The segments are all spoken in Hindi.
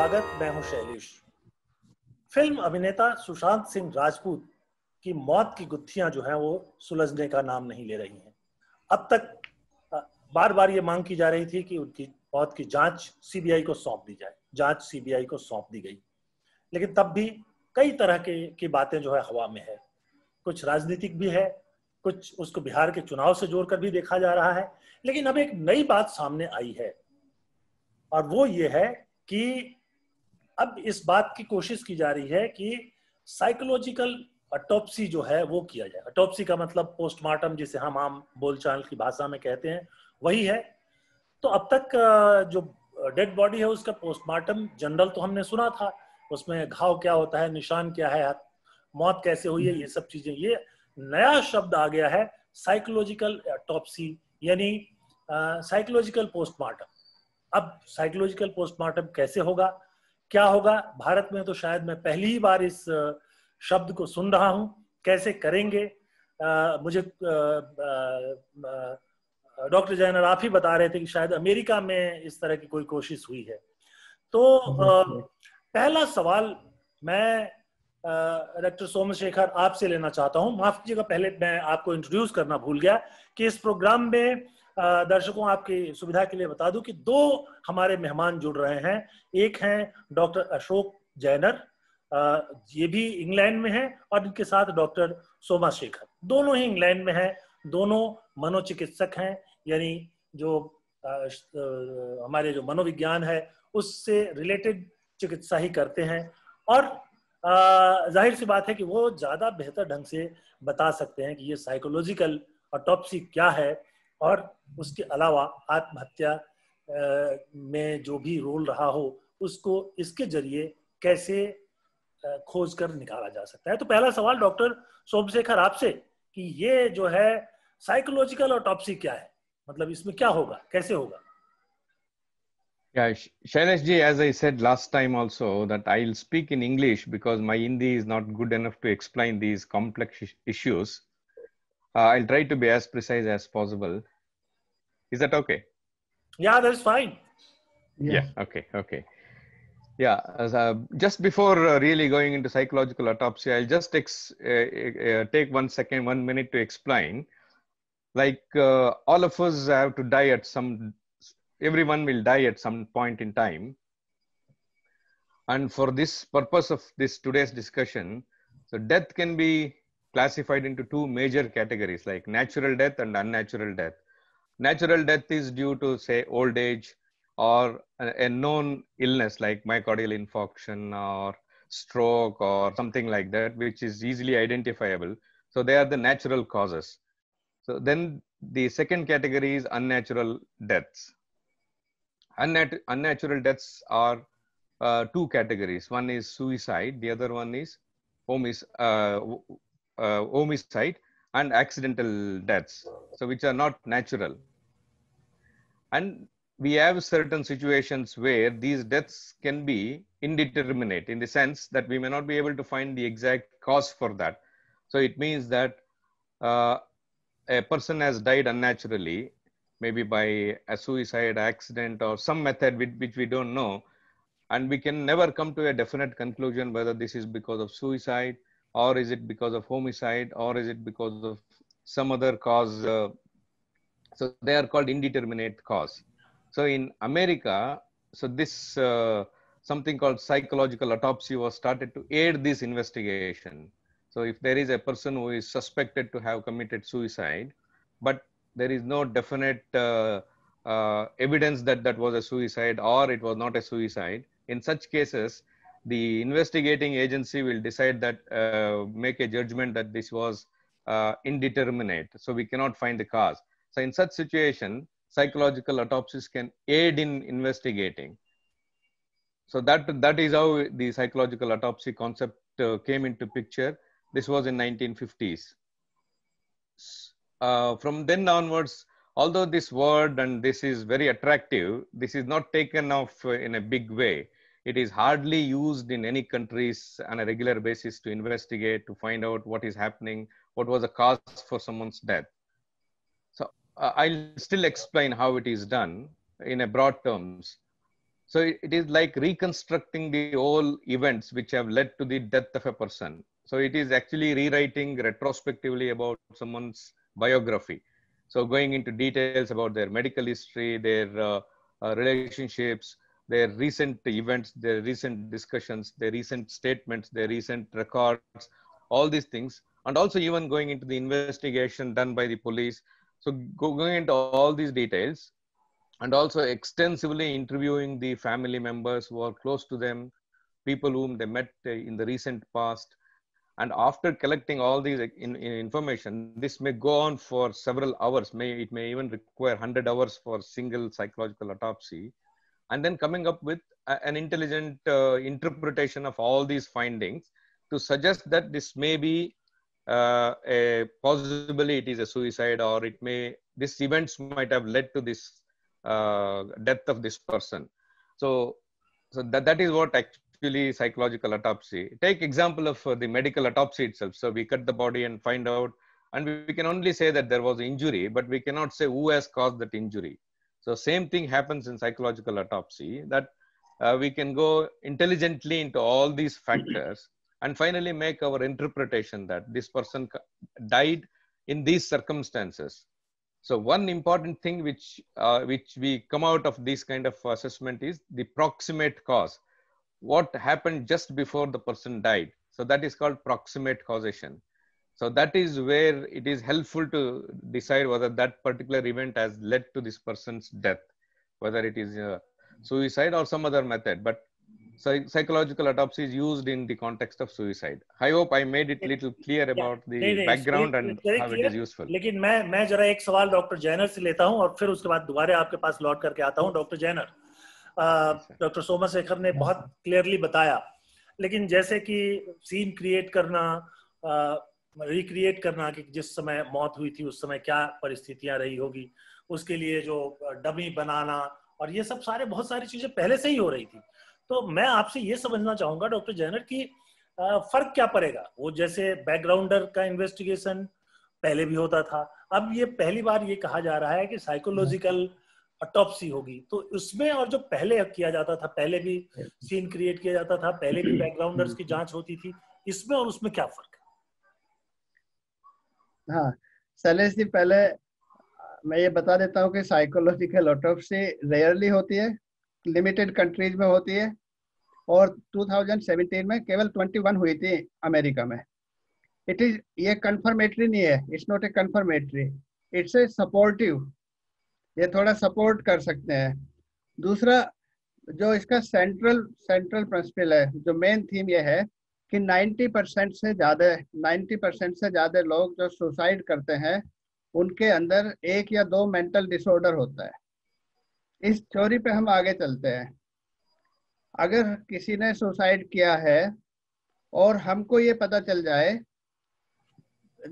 स्वागत मैं हूं शैलेश फिल्म अभिनेता सुशांत सिंह राजपूत की मौत की गुत्थियां जो हैं वो सुलझने का नाम नहीं ले रही हैं अब तक बार बार ये मांग की जा रही थी कि उनकी मौत की जांच सीबीआई को सौंप दी जाए जांच सीबीआई को सौंप दी गई लेकिन तब भी कई तरह के की बातें जो है हवा में है कुछ राजनीतिक भी है कुछ उसको बिहार के चुनाव से जोड़कर भी देखा जा रहा है लेकिन अब एक नई बात सामने आई है और वो ये है कि अब इस बात की कोशिश की जा रही है कि साइकोलॉजिकल अटोप्सी जो है वो किया जाए अटोप्सी का मतलब पोस्टमार्टम जिसे हम आम बोलचाल की भाषा में कहते हैं वही है तो अब तक जो डेड बॉडी है उसका पोस्टमार्टम जनरल तो हमने सुना था उसमें घाव क्या होता है निशान क्या है मौत कैसे हुई है ये सब चीजें ये नया शब्द आ गया है साइकोलॉजिकल अटोप्सी यानी साइकोलॉजिकल पोस्टमार्टम अब साइकोलॉजिकल पोस्टमार्टम कैसे होगा क्या होगा भारत में तो शायद मैं पहली बार इस शब्द को सुन रहा हूं कैसे करेंगे आ, मुझे डॉक्टर जैनर आप ही बता रहे थे कि शायद अमेरिका में इस तरह की कोई कोशिश हुई है तो आ, पहला सवाल मैं डॉक्टर सोमशेखर आपसे लेना चाहता हूं माफ कीजिएगा पहले मैं आपको इंट्रोड्यूस करना भूल गया कि इस प्रोग्राम में दर्शकों आपकी सुविधा के लिए बता दूं कि दो हमारे मेहमान जुड़ रहे हैं एक हैं डॉक्टर अशोक जैनर ये भी इंग्लैंड में हैं और इनके साथ डॉक्टर सोमा शेखर दोनों ही इंग्लैंड में हैं दोनों मनोचिकित्सक हैं यानी जो हमारे जो मनोविज्ञान है उससे रिलेटेड चिकित्सा ही करते हैं और जाहिर सी बात है कि वो ज़्यादा बेहतर ढंग से बता सकते हैं कि ये साइकोलॉजिकल टॉपसी क्या है और उसके अलावा आत्महत्या में जो भी रोल रहा हो उसको इसके जरिए कैसे खोज कर निकाला जा सकता है तो पहला सवाल डॉक्टर सोमशेखर आपसे कि ये जो है साइकोलॉजिकल ऑटोपसी क्या है मतलब इसमें क्या होगा कैसे होगा Yeah, Shailesh ji, as I said last time also, that I'll speak in English because my Hindi is not good enough to explain these complex issues. Uh, I'll try to be as precise as possible. Is that okay? Yeah, that's fine. Yeah. yeah okay. Okay. Yeah. As, uh, just before uh, really going into psychological autopsy, I'll just ex- uh, uh, uh, take one second, one minute to explain. Like all of us have to die at some. Everyone will die at some point in time. And for this purpose of this today's discussion, so death can be classified into two major categories like natural death and unnatural death. Natural death is due to, say, old age or a, known illness like myocardial infarction or stroke or something like that, which is easily identifiable. So they are the natural causes. So then the second category is unnatural deaths. Unnat- unnatural deaths are uh, two categories. One is suicide. The other one is homic- uh, uh, homicide and accidental deaths, so which are not natural. And we have certain situations where these deaths can be indeterminate in the sense that we may not be able to find the exact cause for that. So it means that uh, a person has died unnaturally, maybe by a suicide, accident, or some method with, which we don't know. And we can never come to a definite conclusion whether this is because of suicide, or is it because of homicide or is it because of some other cause uh, so they are called indeterminate cause so in america so this uh, something called psychological autopsy was started to aid this investigation so if there is a person who is suspected to have committed suicide but there is no definite uh, uh evidence that that was a suicide or it was not a suicide in such cases the investigating agency will decide that uh, make a judgment that this was uh, indeterminate so we cannot find the cause so in such situation psychological autopsies can aid in investigating so that that is how the psychological autopsy concept uh, came into picture this was in 1950s uh, from then onwards although this word and this is very attractive this is not taken off in a big way it is hardly used in any countries on a regular basis to investigate to find out what is happening what was the cause for someone's death so uh, i'll still explain how it is done in a broad terms so it, it is like reconstructing the all events which have led to the death of a person so it is actually rewriting retrospectively about someone's biography so going into details about their medical history their uh, uh, relationships their recent events, their recent discussions, their recent statements, their recent records, all these things, and also even going into the investigation done by the police. So going into all these details, and also extensively interviewing the family members who are close to them, people whom they met uh, in the recent past. And after collecting all these uh, information, this may go on for several hours. May it may even require 100 hours for single psychological autopsy and then coming up with a, an intelligent uh, interpretation of all these findings to suggest that this may be uh, a possibly it is a suicide or it may this events might have led to this uh, death of this person so so that, that is what actually psychological autopsy take example of uh, the medical autopsy itself so we cut the body and find out and we, we can only say that there was injury but we cannot say who has caused that injury so same thing happens in psychological autopsy that uh, we can go intelligently into all these factors and finally make our interpretation that this person died in these circumstances. So one important thing which, uh, which we come out of this kind of assessment is the proximate cause. What happened just before the person died. So that is called proximate causation. So that is where it is helpful to decide whether that particular event has led to this person's death, whether it is a suicide or some other method. But psychological autopsy is used in the context of suicide. I hope I made it little clear about the नहीं, नहीं, background it's, it's, and how it is useful. lekin main main zara ek sawal dr jainer se leta hu aur fir uske baad dobare aapke paas लौट karke aata hu dr jainer doctor Soma Shekhar ने बहुत क्लियरली बताया लेकिन जैसे कि सीन क्रिएट करना रिक्रिएट करना कि जिस समय मौत हुई थी उस समय क्या परिस्थितियां रही होगी उसके लिए जो डमी बनाना और ये सब सारे बहुत सारी चीजें पहले से ही हो रही थी तो मैं आपसे ये समझना चाहूंगा डॉक्टर जैनर की फर्क क्या पड़ेगा वो जैसे बैकग्राउंडर का इन्वेस्टिगेशन पहले भी होता था अब ये पहली बार ये कहा जा रहा है कि साइकोलॉजिकल ऑटोपसी होगी तो उसमें और जो पहले किया जाता था पहले भी सीन हम्म। क्रिएट किया जाता था पहले भी बैकग्राउंडर्स की जांच होती थी इसमें और उसमें क्या फर्क है हाँ शैलेश जी पहले मैं ये बता देता हूँ कि साइकोलॉजिकल ऑटोप्सी रेयरली होती है लिमिटेड कंट्रीज में होती है और 2017 में केवल 21 हुई थी अमेरिका में इट इज ये कन्फर्मेटरी नहीं है it's not a confirmatory it's a supportive ये थोड़ा सपोर्ट कर सकते हैं दूसरा जो इसका सेंट्रल सेंट्रल प्रिंसिपल है जो मेन थीम ये है कि 90 परसेंट से ज़्यादा 90 परसेंट से ज़्यादा लोग जो सुसाइड करते हैं उनके अंदर एक या दो मेंटल डिसऑर्डर होता है इस थ्योरी पे हम आगे चलते हैं अगर किसी ने सुसाइड किया है और हमको ये पता चल जाए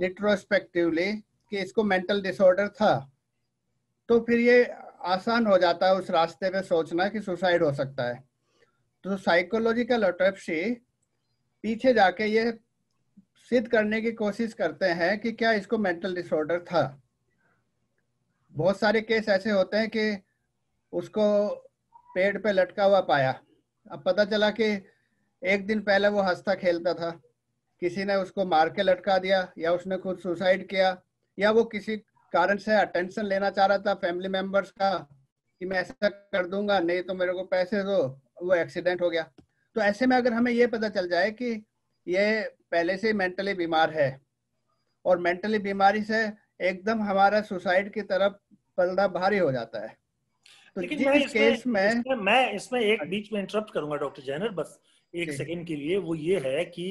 रिट्रोस्पेक्टिवली कि इसको मेंटल डिसऑर्डर था तो फिर ये आसान हो जाता है उस रास्ते पे सोचना कि सुसाइड हो सकता है तो साइकोलॉजिकल ऑटोप्सी पीछे जाके ये सिद्ध करने की कोशिश करते हैं कि क्या इसको मेंटल डिसऑर्डर था बहुत सारे केस ऐसे होते हैं कि उसको पेड़ पे लटका हुआ पाया अब पता चला कि एक दिन पहले वो हंसता खेलता था किसी ने उसको मार के लटका दिया या उसने खुद सुसाइड किया या वो किसी कारण से अटेंशन लेना चाह रहा था फैमिली मेंबर्स का कि मैं ऐसा कर दूंगा नहीं तो मेरे को पैसे दो वो एक्सीडेंट हो गया तो ऐसे में अगर हमें ये पता चल जाए कि ये पहले से मेंटली बीमार है और मेंटली बीमारी से एकदम हमारा सुसाइड की तरफ पलड़ा भारी हो जाता है तो लेकिन मैं इसमें, केस में इसमें, मैं इसमें एक हाँ। बीच में इंटरप्ट करूंगा डॉक्टर जैनर बस एक सेकंड के लिए वो ये है कि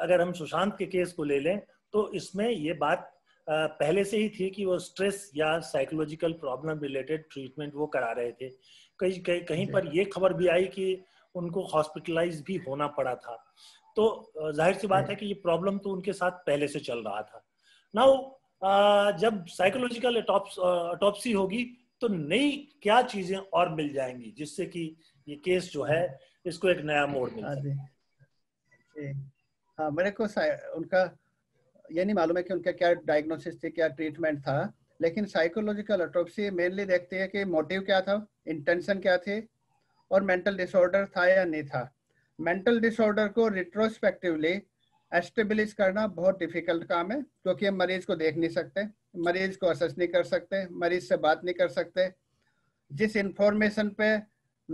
अगर हम सुशांत के केस को ले लें तो इसमें ये बात पहले से ही थी कि वो स्ट्रेस या साइकोलॉजिकल प्रॉब्लम रिलेटेड ट्रीटमेंट वो करा रहे थे कहीं कहीं कहीं पर ये खबर भी आई कि उनको हॉस्पिटलाइज भी होना पड़ा था तो जाहिर सी बात है कि ये प्रॉब्लम तो उनके साथ पहले से चल रहा था नाउ जब साइकोलॉजिकल अटोपसी होगी तो नई क्या चीजें और मिल जाएंगी जिससे कि ये केस जो है इसको एक नया मोड़ मिले हाँ मेरे को उनका ये नहीं मालूम है कि उनका क्या डायग्नोसिस थे क्या ट्रीटमेंट था लेकिन साइकोलॉजिकल अटोपसी मेनली देखते हैं कि मोटिव क्या था इंटेंशन क्या थे और मेंटल डिसऑर्डर था या नहीं था मेंटल डिसऑर्डर को रिट्रोस्पेक्टिवली एस्टेब्लिश करना बहुत डिफिकल्ट काम है क्योंकि हम मरीज को देख नहीं सकते मरीज को असस नहीं कर सकते मरीज से बात नहीं कर सकते जिस इंफॉर्मेशन पे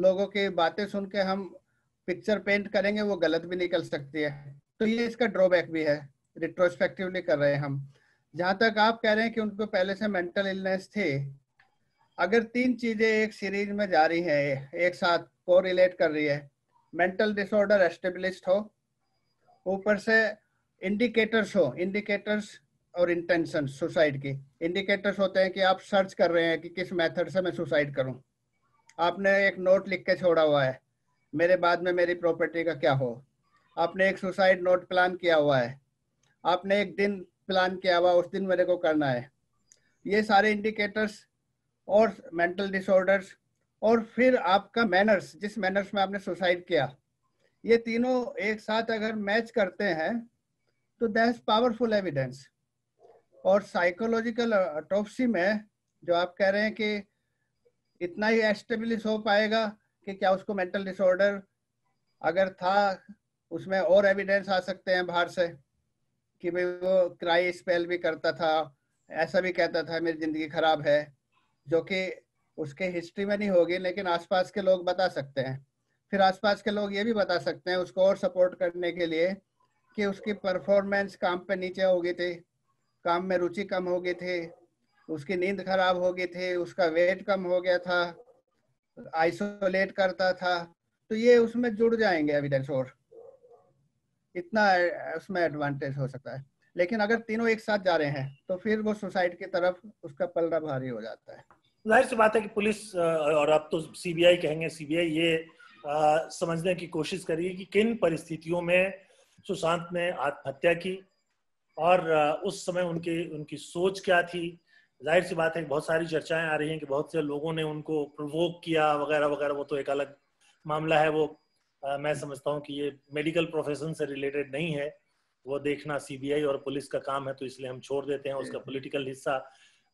लोगों की बातें सुन के हम पिक्चर पेंट करेंगे वो गलत भी निकल सकती है तो ये इसका ड्रॉबैक भी है रिट्रोस्पेक्टिवली कर रहे हैं हम जहाँ तक आप कह रहे हैं कि उनको पहले से मेंटल इलनेस थी अगर तीन चीजें एक सीरीज में जा रही हैं एक साथ को रिलेट कर रही है मेंटल डिसऑर्डर एस्टेब्लिश हो ऊपर से इंडिकेटर्स हो इंडिकेटर्स और इंटेंशन सुसाइड की इंडिकेटर्स होते हैं कि आप सर्च कर रहे हैं कि किस मेथड से मैं सुसाइड करूं आपने एक नोट लिख के छोड़ा हुआ है मेरे बाद में मेरी प्रॉपर्टी का क्या हो आपने एक सुसाइड नोट प्लान किया हुआ है आपने एक दिन प्लान किया हुआ उस दिन मेरे को करना है ये सारे इंडिकेटर्स और मेंटल डिसऑर्डर्स और फिर आपका मैनर्स जिस मैनर्स में आपने सुसाइड किया ये तीनों एक साथ अगर मैच करते हैं तो दैट पावरफुल एविडेंस और साइकोलॉजिकल टॉपसी uh, में जो आप कह रहे हैं कि इतना ही एस्टेब्लिश हो पाएगा कि क्या उसको मेंटल डिसऑर्डर अगर था उसमें और एविडेंस आ सकते हैं बाहर से कि भाई वो क्राई स्पेल भी करता था ऐसा भी कहता था मेरी ज़िंदगी ख़राब है जो कि उसके हिस्ट्री में नहीं होगी लेकिन आसपास के लोग बता सकते हैं फिर आसपास के लोग ये भी बता सकते हैं उसको और सपोर्ट करने के लिए कि उसकी परफॉर्मेंस काम पे नीचे हो गई थी काम में रुचि कम हो गई थी उसकी नींद खराब हो गई थी उसका वेट कम हो गया था आइसोलेट करता था तो ये उसमें जुड़ जाएंगे एविडेंस और इतना उसमें एडवांटेज हो सकता है लेकिन अगर तीनों एक साथ जा रहे हैं तो फिर वो सुसाइड की तरफ उसका पलड़ा भारी हो जाता है जाहिर सी बात है कि पुलिस और अब तो सीबीआई कहेंगे सीबीआई ये आ, समझने की कोशिश करिए कि किन परिस्थितियों में सुशांत ने आत्महत्या की और उस समय उनकी उनकी सोच क्या थी जाहिर सी बात है कि बहुत सारी चर्चाएं आ रही हैं कि बहुत से लोगों ने उनको प्रवोक किया वगैरह वगैरह वो तो एक अलग मामला है वो आ, मैं समझता हूँ कि ये मेडिकल प्रोफेशन से रिलेटेड नहीं है वो देखना सीबीआई और पुलिस का काम है तो इसलिए हम छोड़ देते हैं उसका पॉलिटिकल हिस्सा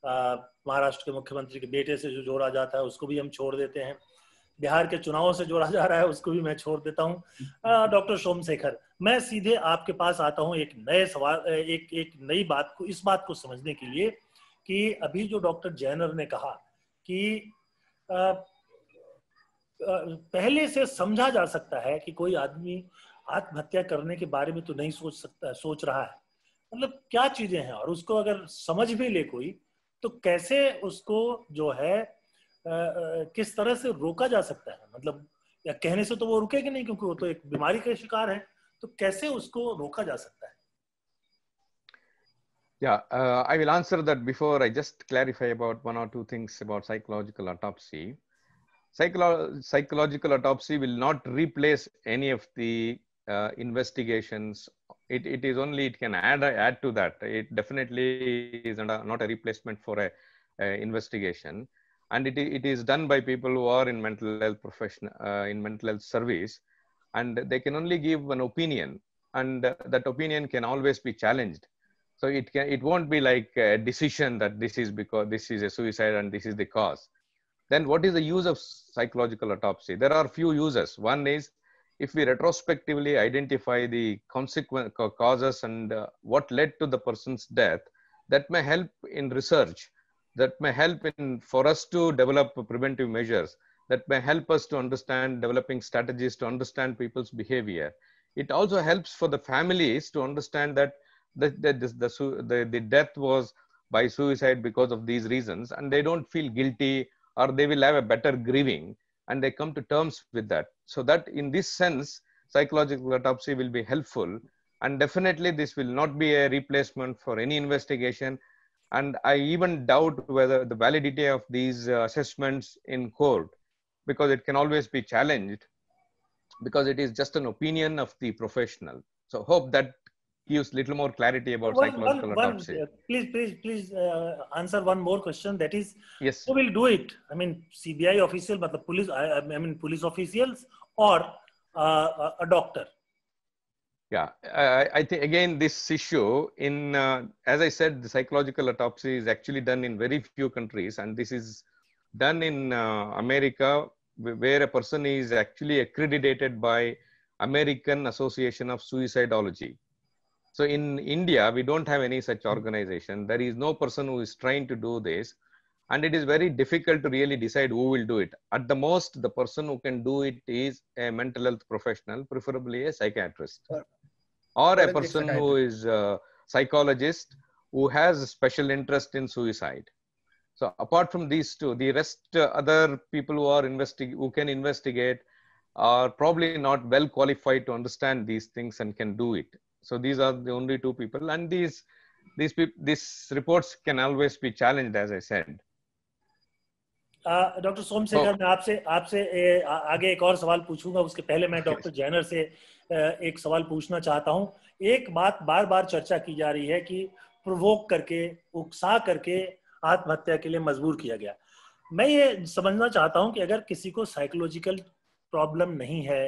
महाराष्ट्र के मुख्यमंत्री के बेटे से जो जोड़ा जाता है उसको भी हम छोड़ देते हैं बिहार के चुनावों से जोड़ा जा रहा है उसको भी मैं छोड़ देता हूँ डॉक्टर सोमशेखर मैं सीधे आपके पास आता हूँ एक नए सवाल एक एक नई बात को इस बात को समझने के लिए कि अभी जो डॉक्टर जैनर ने कहा कि आ, पहले से समझा जा सकता है कि कोई आदमी आत्महत्या करने के बारे में तो नहीं सोच सकता सोच रहा है मतलब क्या चीजें हैं और उसको अगर समझ भी ले कोई तो कैसे उसको जो है आ, किस तरह से रोका जा सकता है मतलब या कहने से तो वो रुकेगी नहीं क्योंकि वो तो एक बीमारी का शिकार है तो कैसे उसको रोका जा सकता है Yeah, uh, I will answer that before I just clarify about one or two things about psychological autopsy. Psycholo- psychological autopsy will not replace any of the uh, investigations it, it is only it can add add to that it definitely is not a, not a replacement for a, a investigation and it, it is done by people who are in mental health profession uh, in mental health service and they can only give an opinion and that opinion can always be challenged so it can it won't be like a decision that this is because this is a suicide and this is the cause then what is the use of psychological autopsy there are few uses one is if we retrospectively identify the consequent causes and uh, what led to the person's death, that may help in research, that may help in for us to develop preventive measures, that may help us to understand developing strategies to understand people's behavior. It also helps for the families to understand that the, the, the, the, the death was by suicide because of these reasons and they don't feel guilty or they will have a better grieving and they come to terms with that. So that in this sense, psychological autopsy will be helpful. And definitely this will not be a replacement for any investigation. And I even doubt whether the validity of these uh, assessments in court, because it can always be challenged because it is just an opinion of the professional. So hope that gives little more clarity about one, psychological one, autopsy. One, uh, please, please, please uh, answer one more question. That is, yes, who will do it? I mean, CBI official, but the police. I, I mean, police officials or uh, a doctor. Yeah, I, I think again this issue in uh, as I said, the psychological autopsy is actually done in very few countries, and this is done in uh, America, where a person is actually accredited by American Association of Suicidology so in India, we don't have any such hmm. organization. There is no person who is trying to do this. And it is very difficult to really decide who will do it. At the most, the person who can do it is a mental health professional, preferably a psychiatrist. Or, a person who is a psychologist who has special interest in suicide. So apart from these two, the rest uh, other people who are investig- who can investigate are probably not well qualified to understand these things and can do it. So these are the only two people, and these these people these reports can always be challenged, as I said. Doctor Som Somashekhar मैं आपसे आपसे आगे एक और सवाल पूछूंगा उसके पहले मैं डॉक्टर जैनर से एक सवाल पूछना चाहता हूं एक बात बार बार चर्चा की जा रही है कि प्रोवोक करके उकसा करके आत्महत्या के लिए मजबूर किया गया मैं ये समझना चाहता हूं कि अगर किसी को साइकोलॉजिकल प्रॉब्लम नहीं है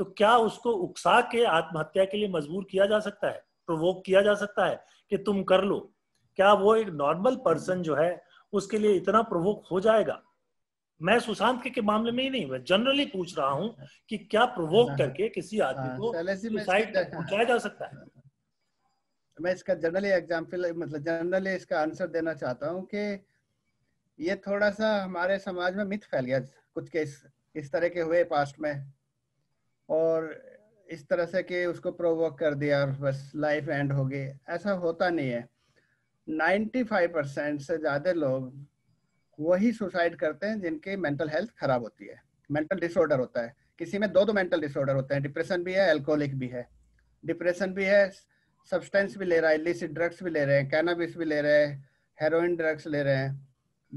तो क्या उसको उकसा के आत्महत्या के लिए मजबूर किया जा सकता है प्रोवोक किया जा सकता है कि तुम कर लो क्या वो एक नॉर्मल पर्सन जो है उसके लिए इतना प्रोवोक हो जाएगा मैं सुशांत के, के मामले में ही नहीं मैं जनरली पूछ रहा हूं कि क्या प्रोवोक हाँ। करके किसी आदमी हाँ, को सुसाइड पहुंचाया जा सकता है मैं इसका जनरली एग्जाम्पल मतलब जनरली इसका आंसर देना चाहता हूँ कि ये थोड़ा सा हमारे समाज में मिथ फैल गया कुछ केस इस तरह के हुए पास्ट में और इस तरह से कि उसको प्रोवोक कर दिया और बस लाइफ एंड हो गई ऐसा होता नहीं है 95 परसेंट से ज़्यादा लोग वही सुसाइड करते हैं जिनकी मेंटल हेल्थ खराब होती है मेंटल डिसऑर्डर होता है किसी में दो दो मेंटल डिसऑर्डर होते हैं डिप्रेशन भी है एल्कोहलिक भी है डिप्रेशन भी है सब्सटेंस भी ले रहा है लिसिड ड्रग्स भी ले रहे हैं कैनाबिस भी ले रहे हैं हेरोइन ड्रग्स ले रहे हैं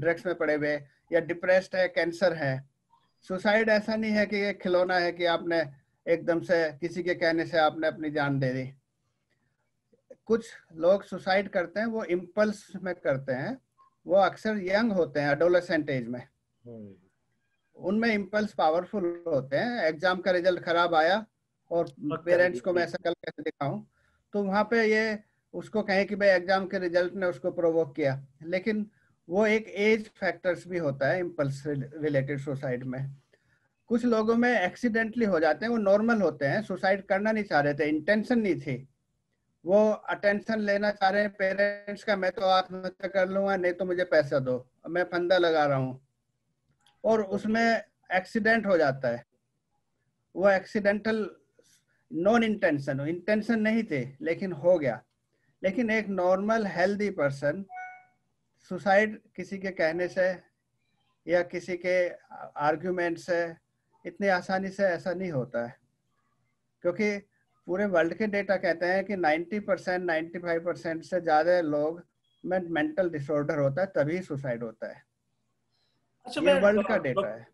ड्रग्स में पड़े हुए या डिप्रेस्ड है कैंसर है सुसाइड ऐसा नहीं है कि ये खिलौना है कि आपने एकदम से किसी के कहने से आपने अपनी जान दे दी कुछ लोग सुसाइड करते हैं वो इम्पल्स में करते हैं वो अक्सर यंग होते हैं अडोलसेंट एज में हम्म। उनमें इम्पल्स पावरफुल होते हैं एग्जाम का रिजल्ट खराब आया और पेरेंट्स को मैं सकल कैसे दिखाऊं तो वहां पे ये उसको कहें कि भाई एग्जाम के रिजल्ट ने उसको प्रोवोक किया लेकिन वो एक एज फैक्टर्स भी होता है इम्पल्स रिलेटेड सुसाइड में कुछ लोगों में एक्सीडेंटली हो जाते हैं वो नॉर्मल होते हैं सुसाइड करना नहीं चाह रहे थे इंटेंशन नहीं थी वो अटेंशन लेना चाह रहे हैं पेरेंट्स का मैं तो आत्महत्या कर लूंगा नहीं तो मुझे पैसा दो मैं फंदा लगा रहा हूँ और उसमें एक्सीडेंट हो जाता है वो एक्सीडेंटल नॉन इंटेंशन इंटेंशन नहीं थे लेकिन हो गया लेकिन एक नॉर्मल हेल्दी पर्सन सुसाइड किसी के कहने से या किसी के आर्ग्यूमेंट से इतनी आसानी से ऐसा नहीं होता है क्योंकि पूरे वर्ल्ड के डेटा कहते हैं कि 90 परसेंट नाइन्टी परसेंट से ज़्यादा लोग में मेंटल डिसऑर्डर होता है तभी सुसाइड होता है अच्छा मैं वर्ल्ड का डेटा है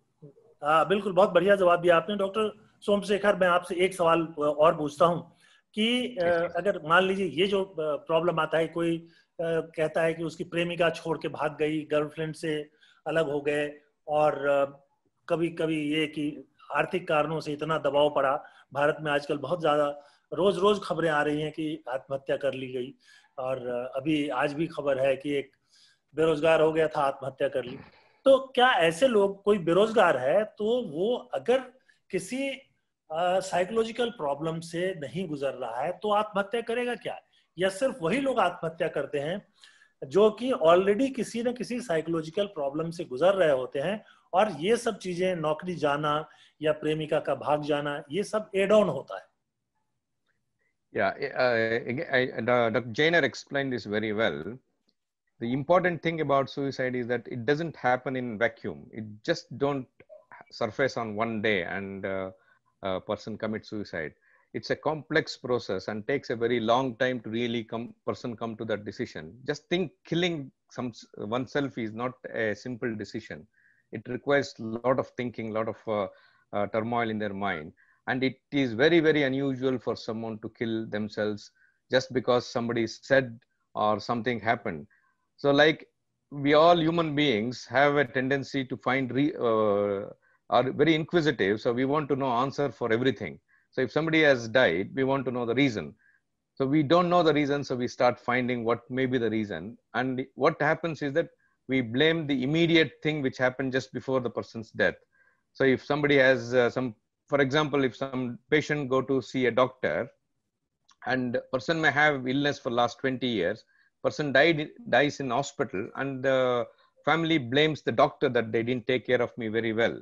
हाँ बिल्कुल बहुत बढ़िया जवाब दिया आपने डॉक्टर सोमशेखर मैं आपसे एक सवाल और पूछता हूँ कि अगर मान लीजिए ये जो प्रॉब्लम आता है कोई कहता है कि उसकी प्रेमिका छोड़ के भाग गई गर्लफ्रेंड से अलग हो गए और कभी कभी ये कि आर्थिक कारणों से इतना दबाव पड़ा भारत में आजकल बहुत ज़्यादा रोज रोज खबरें आ रही हैं कि आत्महत्या कर ली गई और अभी आज भी खबर है कि एक बेरोजगार हो गया था आत्महत्या कर ली तो क्या ऐसे लोग कोई बेरोजगार है तो वो अगर किसी साइकोलॉजिकल प्रॉब्लम से नहीं गुजर रहा है तो आत्महत्या करेगा क्या या सिर्फ वही लोग आत्महत्या करते हैं जो कि ऑलरेडी किसी न किसी साइकोलॉजिकल प्रॉब्लम से गुजर रहे होते हैं और ये सब चीजें नौकरी जाना या प्रेमिका का भाग जाना ये सब एड ऑन होता है Yeah, uh, I, Dr. Jainer explained this very well. The important thing about suicide is that it doesn't happen in vacuum. It just don't surface on one day and uh, a person commits suicide. It's a complex process and takes a very long time to really come person come to that decision. Just think killing some oneself is not a simple decision. it requires a lot of thinking, a lot of uh, uh, turmoil in their mind. And it is very, very unusual for someone to kill themselves just because somebody said or something happened. So, like we all human beings have a tendency to find re, uh, are very inquisitive. So we want to know answer for everything. So if somebody has died, we want to know the reason. So we don't know the reason, so we start finding what may be the reason. And what happens is that we blame the immediate thing which happened just before the person's death. So if somebody has uh, some, for example, if some patient go to see a doctor and person may have illness for last 20 years, person died, dies in hospital and the family blames the doctor that they didn't take care of me very well.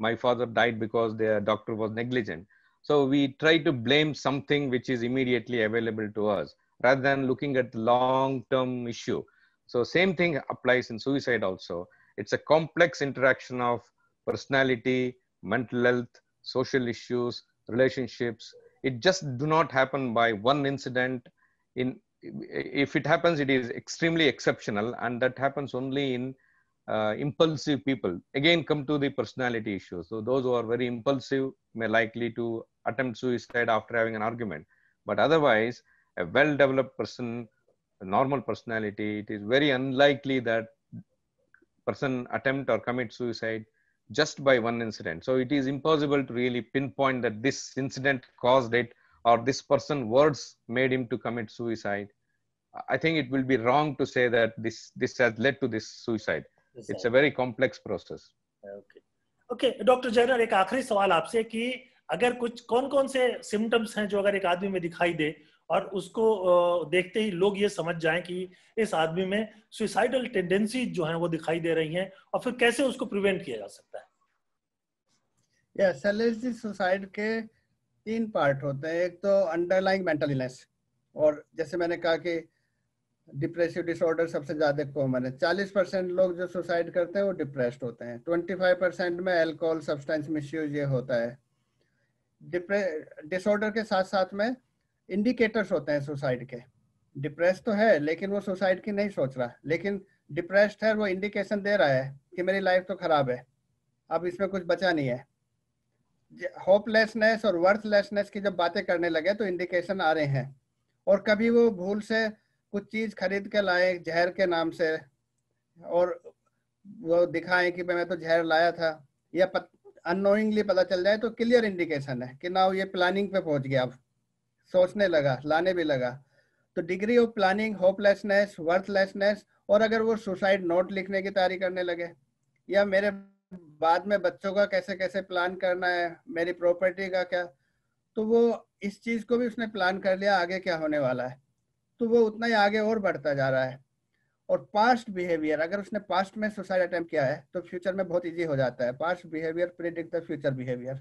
My father died because the doctor was negligent. So we try to blame something which is immediately available to us rather than looking at long-term issue. So same thing applies in suicide also. It's a complex interaction of personality, mental health, social issues, relationships. It just do not happen by one incident. In if it happens, it is extremely exceptional, and that happens only in uh, impulsive people. Again, come to the personality issues. So those who are very impulsive may likely to attempt suicide after having an argument. But otherwise, a well-developed person a normal personality, it is very unlikely that person attempt or commit suicide just by one incident. So it is impossible to really pinpoint that this incident caused it or this person words made him to commit suicide. I think it will be wrong to say that this this has led to this suicide. It's a very complex process. Okay. okay, Doctor Jairam एक आखिरी सवाल आपसे कि अगर कुछ कौन कौन से सिम्टम्स हैं जो अगर एक आदमी और उसको देखते ही लोग ये समझ जाए कि इस आदमी में सुसाइडल टेंडेंसी जो है वो दिखाई दे रही हैं और फिर कैसे उसको प्रिवेंट किया जा सकता है यस एलएसडी सुसाइड के तीन पार्ट होते हैं एक तो अंडरलाइंग मेंटल इलनेस और जैसे मैंने कहा कि डिप्रेसिव डिसऑर्डर सबसे ज़्यादा कॉमन है चालीस परसेंट लोग जो सुसाइड करते हैं वो डिप्रेस्ड होते हैं ट्वेंटी फाइव परसेंट में अल्कोहल सब्सटेंस मिस ये होता है डिसऑर्डर के साथ साथ में इंडिकेटर्स होते हैं सुसाइड के डिप्रेस तो है लेकिन वो सुसाइड की नहीं सोच रहा लेकिन डिप्रेस्ड है वो इंडिकेशन दे रहा है कि मेरी लाइफ तो खराब है अब इसमें कुछ बचा नहीं है होपलेसनेस और वर्थलेसनेस की जब बातें करने लगे तो इंडिकेशन आ रहे हैं और कभी वो भूल से कुछ चीज़ खरीद के लाए जहर के नाम से और वो दिखाए कि मैं तो जहर लाया था या अनोइंगली पता चल जाए तो क्लियर इंडिकेशन है कि ना ये प्लानिंग पे पहुंच गया अब सोचने लगा लाने भी लगा तो degree of planning hopelessness worthlessness और अगर वो सुसाइड नोट लिखने की तैयारी करने लगे या मेरे बाद में बच्चों का कैसे कैसे प्लान करना है मेरी प्रॉपर्टी का क्या तो वो इस चीज़ को भी उसने प्लान कर लिया आगे क्या होने वाला है तो वो उतना ही आगे और बढ़ता जा रहा है और पास्ट बिहेवियर अगर उसने पास्ट में सुसाइड अटैम्प्ट किया है तो फ्यूचर में बहुत इजी हो जाता है past behaviour predict the future behaviour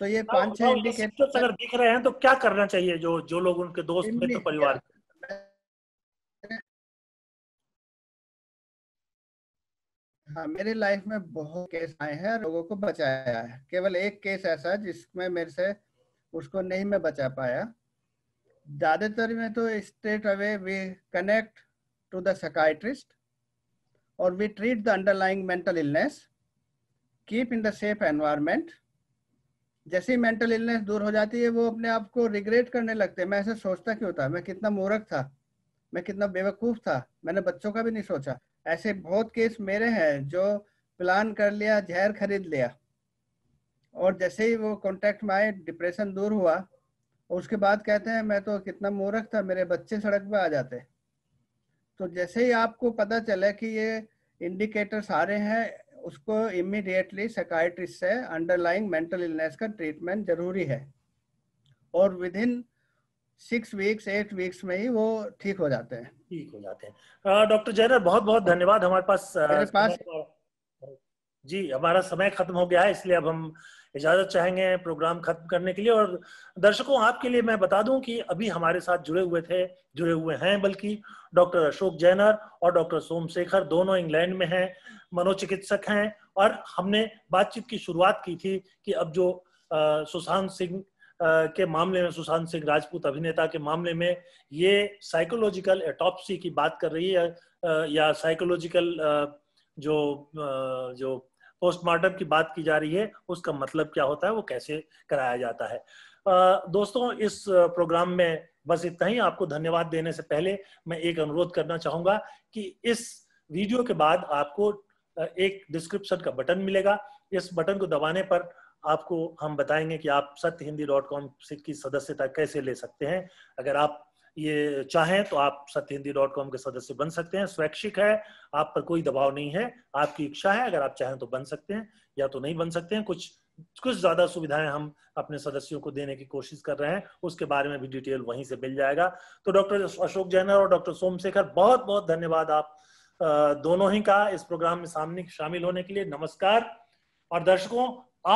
तो ये पांच छह इंडिकेटर अगर दिख रहे हैं तो क्या करना चाहिए जो जो लोग उनके दोस्त मित्र परिवार हाँ मेरी लाइफ में बहुत केस आए हैं लोगों को बचाया है केवल एक केस ऐसा जिसमें मेरे से उसको नहीं मैं बचा पाया ज्यादातर में तो straight away we connect to the psychiatrist और we treat the underlying mental illness keep in the safe environment जैसे ही मेंटल इलनेस दूर हो जाती है वो अपने आप को रिग्रेट करने लगते हैं मैं ऐसा सोचता क्यों था मैं कितना मूर्ख था मैं कितना बेवकूफ़ था मैंने बच्चों का भी नहीं सोचा ऐसे बहुत केस मेरे हैं जो प्लान कर लिया जहर खरीद लिया और जैसे ही वो कॉन्टेक्ट में आए डिप्रेशन दूर हुआ और उसके बाद कहते हैं मैं तो कितना मूर्ख था मेरे बच्चे सड़क पर आ जाते तो जैसे ही आपको पता चले कि ये इंडिकेटर सारे हैं उसको इमिडिएटली साइकाइट्रिस्ट से अंडरलाइंग मेंटल इलनेस का ट्रीटमेंट जरूरी है और within six weeks eight weeks में ही वो ठीक हो जाते हैं ठीक हो जाते हैं डॉक्टर जयर बहुत बहुत हाँ। धन्यवाद हमारे पास पास जी हमारा समय खत्म हो गया है इसलिए अब हम इजाज़त चाहेंगे प्रोग्राम खत्म करने के लिए और दर्शकों आपके लिए मैं बता दूं कि अभी हमारे साथ जुड़े हुए थे जुड़े हुए हैं बल्कि डॉक्टर अशोक जैनर और डॉक्टर सोम शेखर दोनों इंग्लैंड में हैं मनोचिकित्सक हैं और हमने बातचीत की शुरुआत की थी कि अब जो सुशांत सिंह के मामले में सुशांत सिंह राजपूत अभिनेता के मामले में ये साइकोलॉजिकल एटॉप्सी की बात कर रही है या साइकोलॉजिकल जो जो पोस्टमार्टम की बात की जा रही है उसका मतलब क्या होता है वो कैसे कराया जाता है दोस्तों इस प्रोग्राम में बस इतना ही आपको धन्यवाद देने से पहले मैं एक अनुरोध करना चाहूंगा कि इस वीडियो के बाद आपको एक डिस्क्रिप्शन का बटन मिलेगा इस बटन को दबाने पर आपको हम बताएंगे कि आप सत्य हिंदी डॉट कॉम की सदस्यता कैसे ले सकते हैं अगर आप ये चाहें तो आप सत्य हिंदी डॉट कॉम के सदस्य बन सकते हैं स्वैच्छिक है आप पर कोई दबाव नहीं है आपकी इच्छा है अगर आप चाहें तो बन सकते हैं या तो नहीं बन सकते हैं कुछ कुछ ज्यादा सुविधाएं हम अपने सदस्यों को देने की कोशिश कर रहे हैं उसके बारे में भी डिटेल वहीं से मिल जाएगा तो डॉक्टर अशोक जैनर और डॉक्टर सोमशेखर बहुत बहुत धन्यवाद आप दोनों ही का इस प्रोग्राम में सामने शामिल होने के लिए नमस्कार और दर्शकों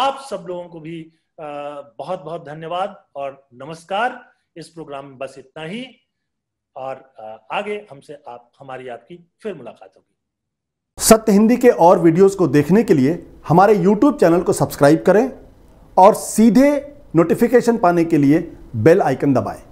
आप सब लोगों को भी बहुत बहुत धन्यवाद और नमस्कार इस प्रोग्राम में बस इतना ही और आगे हमसे आप हमारी आपकी फिर मुलाकात होगी सत्य हिंदी के और वीडियोस को देखने के लिए हमारे यूट्यूब चैनल को सब्सक्राइब करें और सीधे नोटिफिकेशन पाने के लिए बेल आइकन दबाएं